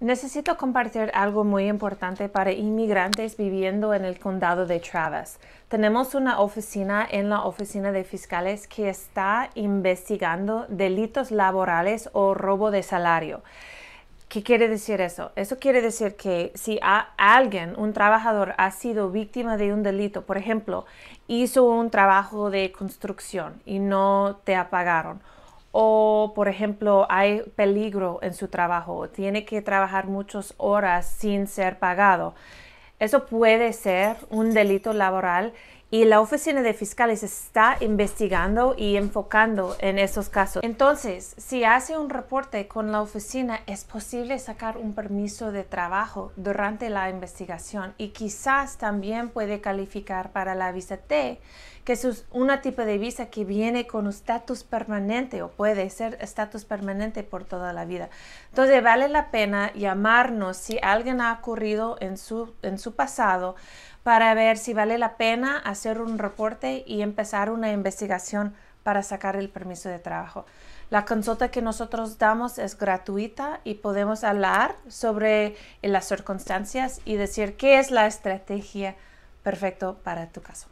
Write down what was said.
Necesito compartir algo muy importante para inmigrantes viviendo en el condado de Travis. Tenemos una oficina en la oficina de fiscales que está investigando delitos laborales o robo de salario. ¿Qué quiere decir eso? Eso quiere decir que si a alguien, un trabajador, ha sido víctima de un delito, por ejemplo, hizo un trabajo de construcción y no te apagaron o por ejemplo hay peligro en su trabajo, tiene que trabajar muchas horas sin ser pagado. Eso puede ser un delito laboral y la Oficina de Fiscales está investigando y enfocando en esos casos. Entonces, si hace un reporte con la oficina, es posible sacar un permiso de trabajo durante la investigación y quizás también puede calificar para la visa T, que es una tipo de visa que viene con un estatus permanente o puede ser estatus permanente por toda la vida. Entonces, vale la pena llamarnos si alguien ha ocurrido en su, en su pasado para ver si vale la pena hacer un reporte y empezar una investigación para sacar el permiso de trabajo. La consulta que nosotros damos es gratuita y podemos hablar sobre eh, las circunstancias y decir qué es la estrategia perfecta para tu caso.